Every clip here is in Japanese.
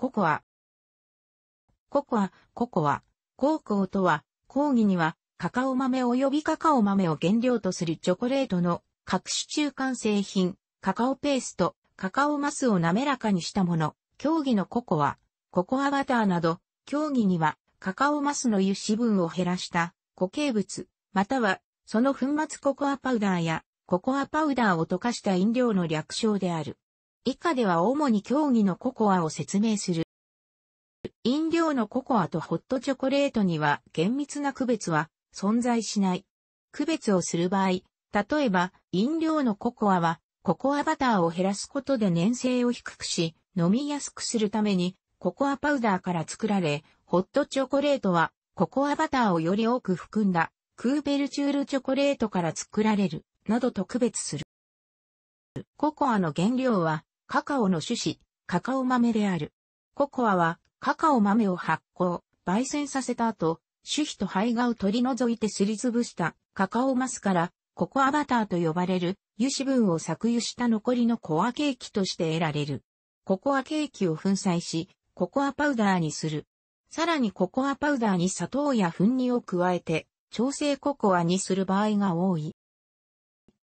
ココア。ココア、ココア、高校とは、講義には、カカオ豆及びカカオ豆を原料とするチョコレートの各種中間製品、カカオペースト、カカオマスを滑らかにしたもの、競技のココア、ココアバターなど、競技にはカカオマスの油脂分を減らした固形物、またはその粉末ココアパウダーやココアパウダーを溶かした飲料の略称である。以下では主に競技のココアを説明する。飲料のココアとホットチョコレートには厳密な区別は存在しない。区別をする場合、例えば飲料のココアはココアバターを減らすことで粘性を低くし、飲みやすくするためにココアパウダーから作られ、ホットチョコレートはココアバターをより多く含んだクーベルチュールチョコレートから作られるなどと区別する。ココアの原料はカカオの種子、カカオ豆である。ココアは、カカオ豆を発酵、焙煎させた後、種皮と胚芽を取り除いてすりつぶしたカカオマスから、ココアバターと呼ばれる油脂分を搾油した残りのコアケーキとして得られる。ココアケーキを粉砕し、ココアパウダーにする。さらにココアパウダーに砂糖や粉乳を加えて、調整ココアにする場合が多い。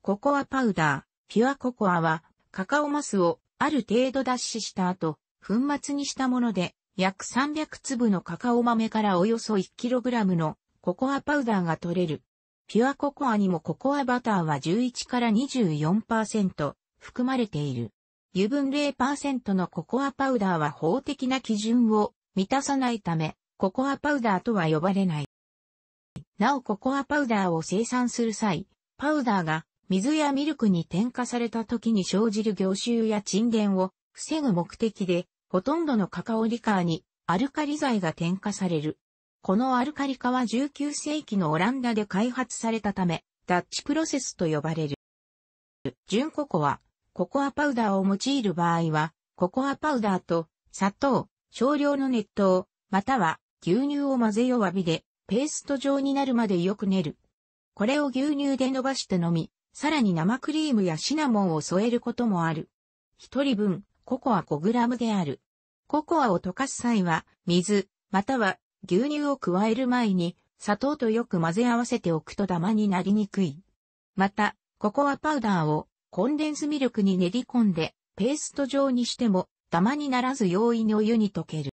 ココアパウダー、ピュアココアは、カカオマスをある程度脱脂した後、粉末にしたもので、約300粒のカカオ豆からおよそ 1kg のココアパウダーが取れる。ピュアココアにもココアバターは11から24%含まれている。油分0%のココアパウダーは法的な基準を満たさないため、ココアパウダーとは呼ばれない。なおココアパウダーを生産する際、パウダーが水やミルクに添加された時に生じる凝集や沈殿を防ぐ目的で、ほとんどのカカオリカーにアルカリ剤が添加される。このアルカリ化は19世紀のオランダで開発されたため、ダッチプロセスと呼ばれる。純ココア、ココアパウダーを用いる場合は、ココアパウダーと砂糖、少量の熱湯、または牛乳を混ぜ弱火でペースト状になるまでよく練る。これを牛乳で伸ばして飲み、さらに生クリームやシナモンを添えることもある。一人分、ココア 5g である。ココアを溶かす際は、水、または牛乳を加える前に、砂糖とよく混ぜ合わせておくとダマになりにくい。また、ココアパウダーをコンデンスミルクに練り込んで、ペースト状にしても、ダマにならず容易にお湯に溶ける。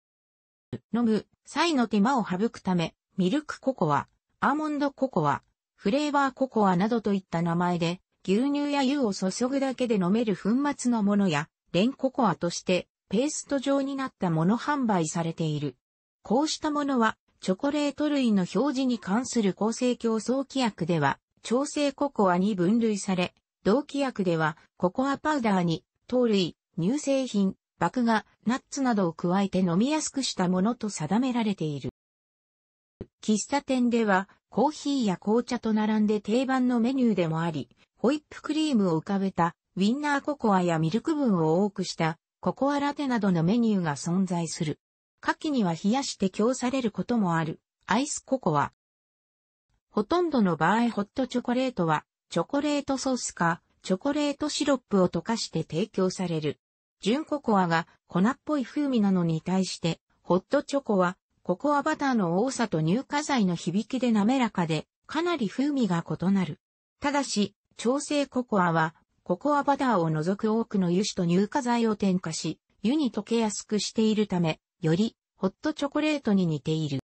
飲む際の手間を省くため、ミルクココア、アーモンドココア、フレーバーココアなどといった名前で、牛乳や湯を注ぐだけで飲める粉末のものや、レンココアとしてペースト状になったもの販売されている。こうしたものは、チョコレート類の表示に関する構成競争規約では、調整ココアに分類され、同規約では、ココアパウダーに、糖類、乳製品、麦芽、ナッツなどを加えて飲みやすくしたものと定められている。喫茶店ではコーヒーや紅茶と並んで定番のメニューでもあり、ホイップクリームを浮かべたウィンナーココアやミルク分を多くしたココアラテなどのメニューが存在する。夏季には冷やして供されることもあるアイスココア。ほとんどの場合ホットチョコレートはチョコレートソースかチョコレートシロップを溶かして提供される。純ココアが粉っぽい風味なのに対して、ホットチョコはココアバターの多さと乳化剤の響きで滑らかで、かなり風味が異なる。ただし、調整ココアは、ココアバターを除く多くの油脂と乳化剤を添加し、湯に溶けやすくしているため、より、ホットチョコレートに似ている。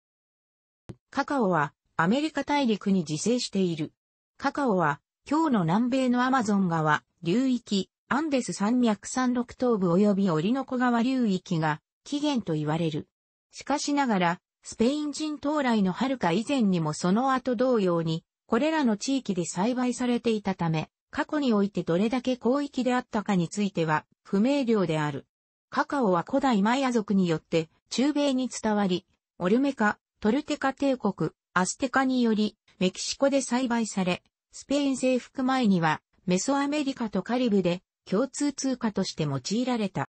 カカオは、アメリカ大陸に自生している。カカオは、今日の南米のアマゾン川、流域、アンデス山脈山麓東部及びオリノコ川流域が、起源と言われる。しかしながら、スペイン人到来の遥か以前にもその後同様に、これらの地域で栽培されていたため、過去においてどれだけ広域であったかについては不明瞭である。カカオは古代マヤ族によって中米に伝わり、オルメカ、トルテカ帝国、アステカによりメキシコで栽培され、スペイン征服前にはメソアメリカとカリブで共通通貨として用いられた。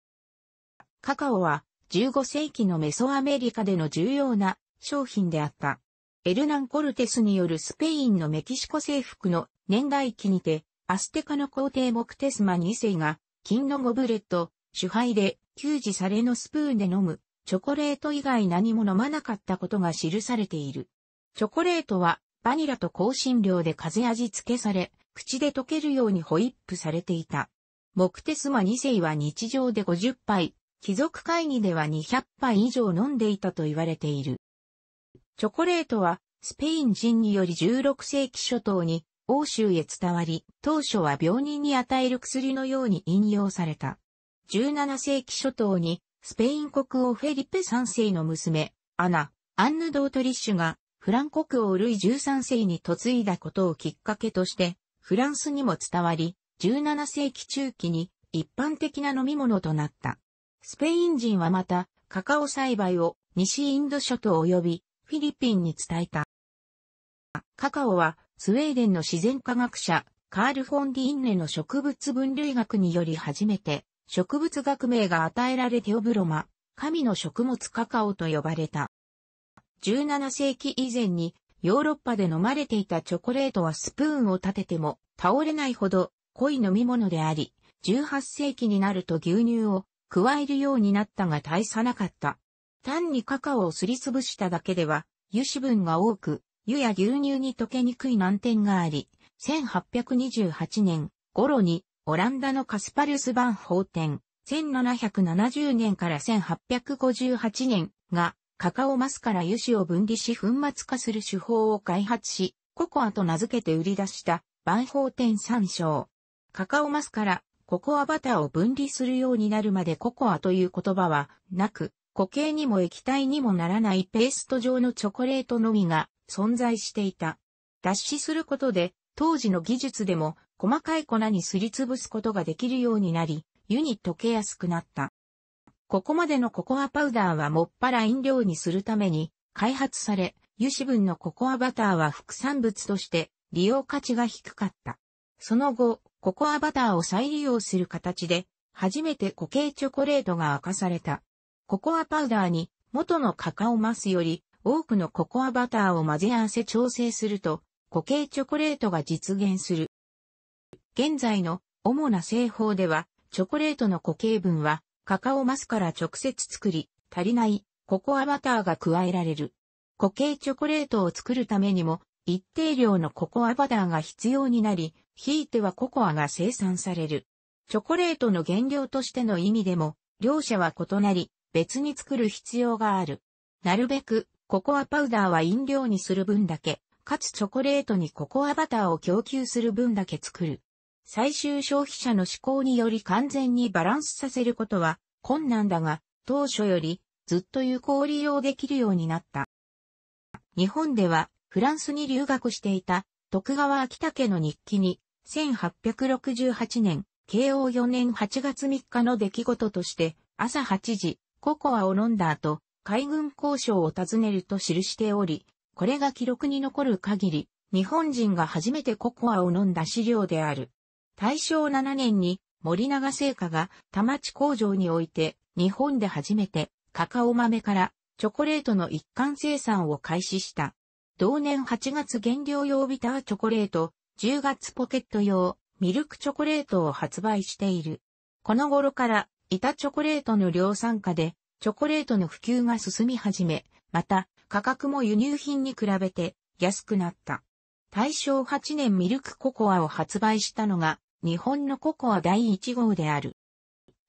カカオは15世紀のメソアメリカでの重要な商品であった。エルナン・コルテスによるスペインのメキシコ征服の年代記にて、アステカの皇帝モクテスマ2世が、金のゴブレット、主杯で、給仕されのスプーンで飲む、チョコレート以外何も飲まなかったことが記されている。チョコレートは、バニラと香辛料で風味付けされ、口で溶けるようにホイップされていた。モクテスマ2世は日常で50杯、貴族会議では200杯以上飲んでいたと言われている。チョコレートは、スペイン人により16世紀初頭に欧州へ伝わり、当初は病人に与える薬のように引用された。17世紀初頭に、スペイン国王フェリペ3世の娘、アナ、アンヌ・ドートリッシュが、フラン国王ルイ13世に嫁いだことをきっかけとして、フランスにも伝わり、17世紀中期に一般的な飲み物となった。スペイン人はまた、カカオ栽培を西インド諸島及びフィリピンに伝えた。カカオはスウェーデンの自然科学者カール・フォンディンネの植物分類学により初めて植物学名が与えられテオブロマ、神の食物カカオと呼ばれた。17世紀以前にヨーロッパで飲まれていたチョコレートはスプーンを立てても倒れないほど濃い飲み物であり、18世紀になると牛乳を加えるようになったが大差なかった。単にカカオをすりつぶしただけでは、油脂分が多く、湯や牛乳に溶けにくい難点があり、1828年頃にオランダのカスパルス版法典、1770年から1858年がカカオマスから油脂を分離し粉末化する手法を開発し、ココアと名付けて売り出した万法典参照。カカオマスからココアバターを分離するようになるまでココアという言葉はなく、固形にも液体にもならないペースト状のチョコレートのみが存在していた。脱脂することで、当時の技術でも細かい粉にすりつぶすことができるようになり、湯に溶けやすくなった。ここまでのココアパウダーはもっぱら飲料にするために開発され、油脂分のココアバターは副産物として利用価値が低かった。その後、ココアバターを再利用する形で、初めて固形チョコレートが明かされた。ココアパウダーに元のカカオマスより多くのココアバターを混ぜ合わせ調整すると固形チョコレートが実現する。現在の主な製法ではチョコレートの固形分はカカオマスから直接作り足りないココアバターが加えられる。固形チョコレートを作るためにも一定量のココアバターが必要になり、ひいてはココアが生産される。チョコレートの原料としての意味でも、両者は異なり、別に作る必要がある。なるべく、ココアパウダーは飲料にする分だけ、かつチョコレートにココアバターを供給する分だけ作る。最終消費者の思考により完全にバランスさせることは困難だが、当初よりずっと有効利用できるようになった。日本ではフランスに留学していた徳川秋武の日記に、1868年、慶応4年8月3日の出来事として、朝8時、ココアを飲んだ後、海軍交渉を訪ねると記しており、これが記録に残る限り、日本人が初めてココアを飲んだ資料である。大正7年に森永製菓が田町工場において日本で初めてカカオ豆からチョコレートの一貫生産を開始した。同年8月原料用ビターチョコレート、10月ポケット用ミルクチョコレートを発売している。この頃から板チョコレートの量産化でチョコレートの普及が進み始め、また価格も輸入品に比べて安くなった。大正8年ミルクココアを発売したのが日本のココア第1号である。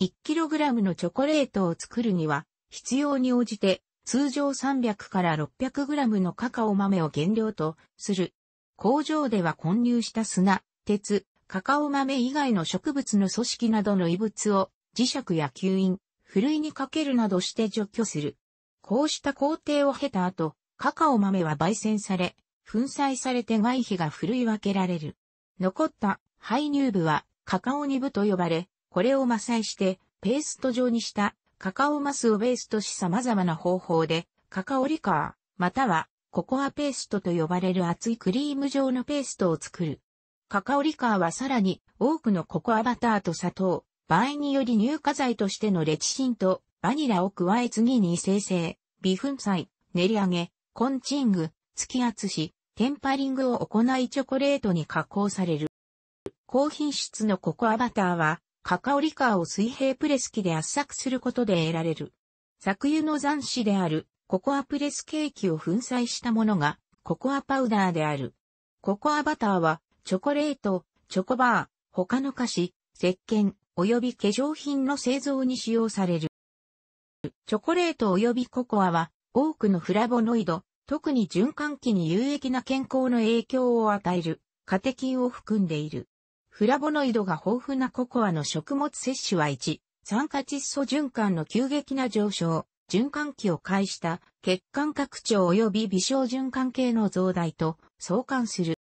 1kg のチョコレートを作るには必要に応じて通常300から600グラムのカカオ豆を原料とする。工場では混入した砂、鉄、カカオ豆以外の植物の組織などの異物を磁石や吸引、ふるいにかけるなどして除去する。こうした工程を経た後、カカオ豆は焙煎され、粉砕されて外皮がふるい分けられる。残った排乳部はカカオ2部と呼ばれ、これを麻砕してペースト状にしたカカオマスをベースとし様々な方法で、カカオリカー、またはココアペーストと呼ばれる厚いクリーム状のペーストを作る。カカオリカーはさらに多くのココアバターと砂糖、場合により乳化剤としてのレチシンとバニラを加え次に生成、微粉砕、練り上げ、コンチング、突き圧し、テンパリングを行いチョコレートに加工される。高品質のココアバターはカカオリカーを水平プレス機で圧搾することで得られる。作油の残滓であるココアプレスケーキを粉砕したものがココアパウダーである。ココアバターはチョコレート、チョコバー、他の菓子、石鹸、及び化粧品の製造に使用される。チョコレート及びココアは多くのフラボノイド、特に循環器に有益な健康の影響を与えるカテキンを含んでいる。フラボノイドが豊富なココアの食物摂取は1、酸化窒素循環の急激な上昇、循環器を介した血管拡張及び微小循環系の増大と相関する。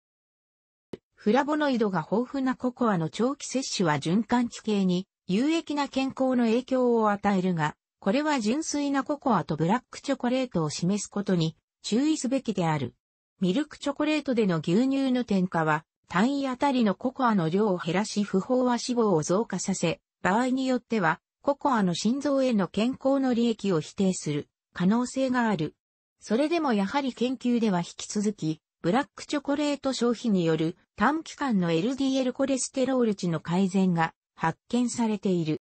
フラボノイドが豊富なココアの長期摂取は循環器系に有益な健康の影響を与えるが、これは純粋なココアとブラックチョコレートを示すことに注意すべきである。ミルクチョコレートでの牛乳の添加は単位あたりのココアの量を減らし不飽和脂肪を増加させ、場合によっては、ココアの心臓への健康の利益を否定する可能性がある。それでもやはり研究では引き続き、ブラックチョコレート消費による短期間の LDL コレステロール値の改善が発見されている。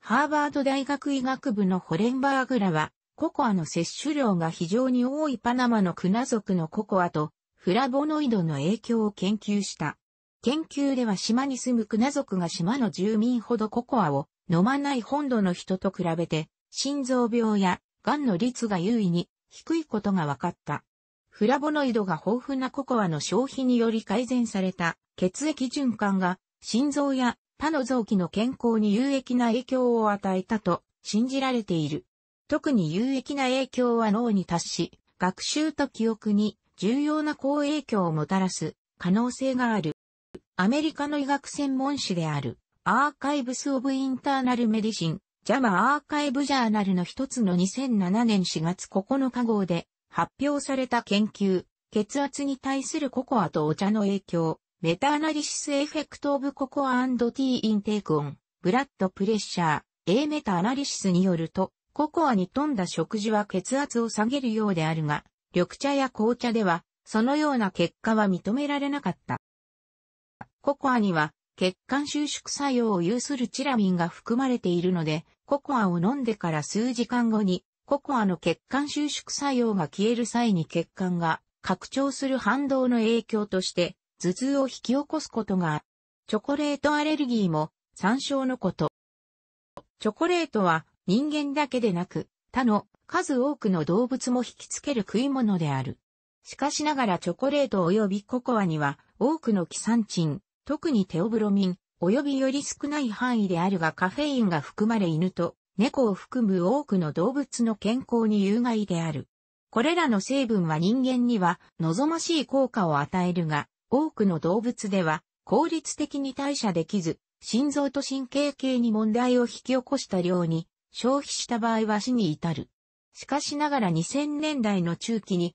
ハーバード大学医学部のホレンバーグらは、ココアの摂取量が非常に多いパナマのクナ族のココアとフラボノイドの影響を研究した。研究では島に住むクナ族が島の住民ほどココアを飲まない本土の人と比べて、心臓病や癌の率が優位に低いことが分かった。フラボノイドが豊富なココアの消費により改善された血液循環が心臓や他の臓器の健康に有益な影響を与えたと信じられている。特に有益な影響は脳に達し、学習と記憶に重要な好影響をもたらす可能性がある。アメリカの医学専門誌であるアーカイブス・オブ・インターナル・メディシン、ジャマ・アーカイブ・ジャーナルの一つの2007年4月9日号で発表された研究、血圧に対するココアとお茶の影響、メタアナリシスエフェクトオブココアティーインテークオン、ブラッドプレッシャー、A メタアナリシスによると、ココアに富んだ食事は血圧を下げるようであるが、緑茶や紅茶では、そのような結果は認められなかった。ココアには、血管収縮作用を有するチラミンが含まれているので、ココアを飲んでから数時間後に、ココアの血管収縮作用が消える際に血管が拡張する反動の影響として、頭痛を引き起こすことが、チョコレートアレルギーも参照のこと。チョコレートは人間だけでなく、他の数多くの動物も引きつける食い物である。しかしながらチョコレート及びココアには多くのキサンチン、特にテオブロミン、及びより少ない範囲であるがカフェインが含まれ犬と猫を含む多くの動物の健康に有害である。これらの成分は人間には望ましい効果を与えるが、多くの動物では効率的に代謝できず、心臓と神経系に問題を引き起こした量に消費した場合は死に至る。しかしながら2000年代の中期に、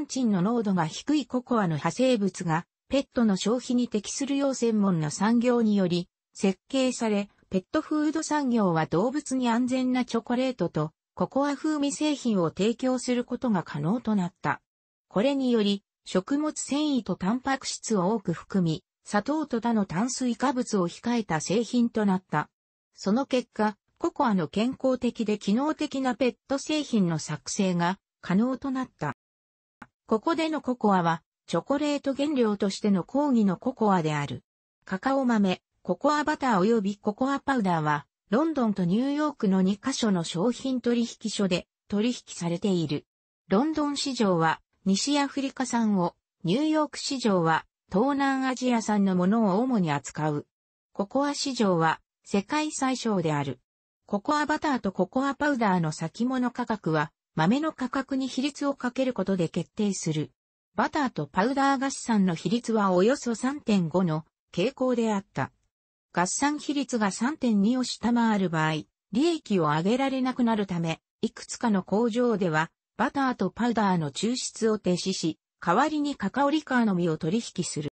ンチンの濃度が低いココアの派生物が、ペットの消費に適するよう専門の産業により、設計され、ペットフード産業は動物に安全なチョコレートと、ココア風味製品を提供することが可能となった。これにより、食物繊維とタンパク質を多く含み、砂糖と他の炭水化物を控えた製品となった。その結果、ココアの健康的で機能的なペット製品の作成が可能となった。ここでのココアは、チョコレート原料としての抗議のココアである。カカオ豆、ココアバター及びココアパウダーは、ロンドンとニューヨークの2カ所の商品取引所で取引されている。ロンドン市場は西アフリカ産を、ニューヨーク市場は東南アジア産のものを主に扱う。ココア市場は世界最小である。ココアバターとココアパウダーの先物価格は、豆の価格に比率をかけることで決定する。バターとパウダー合算の比率はおよそ3.5の傾向であった。合算比率が3.2を下回る場合、利益を上げられなくなるため、いくつかの工場では、バターとパウダーの抽出を停止し、代わりにカカオリカーの実を取引する。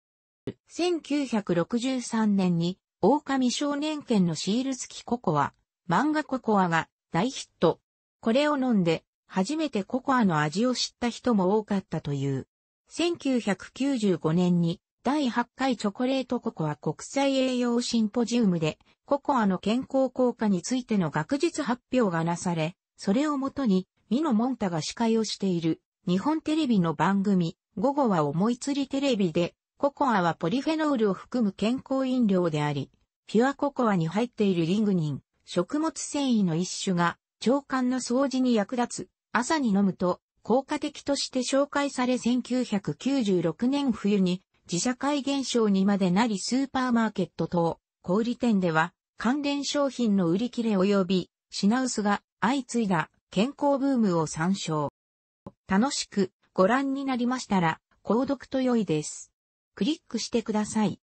1963年に、狼少年券のシール付きココア、漫画ココアが大ヒット。これを飲んで、初めてココアの味を知った人も多かったという。1995年に第8回チョコレートココア国際栄養シンポジウムでココアの健康効果についての学術発表がなされ、それをもとにミノモンタが司会をしている日本テレビの番組午後は思いつりテレビでココアはポリフェノールを含む健康飲料であり、ピュアココアに入っているリングニン、食物繊維の一種が腸管の掃除に役立つ、朝に飲むと効果的として紹介され1996年冬に自社会現象にまでなりスーパーマーケット等小売店では関連商品の売り切れ及び品薄が相次いだ健康ブームを参照。楽しくご覧になりましたら購読と良いです。クリックしてください。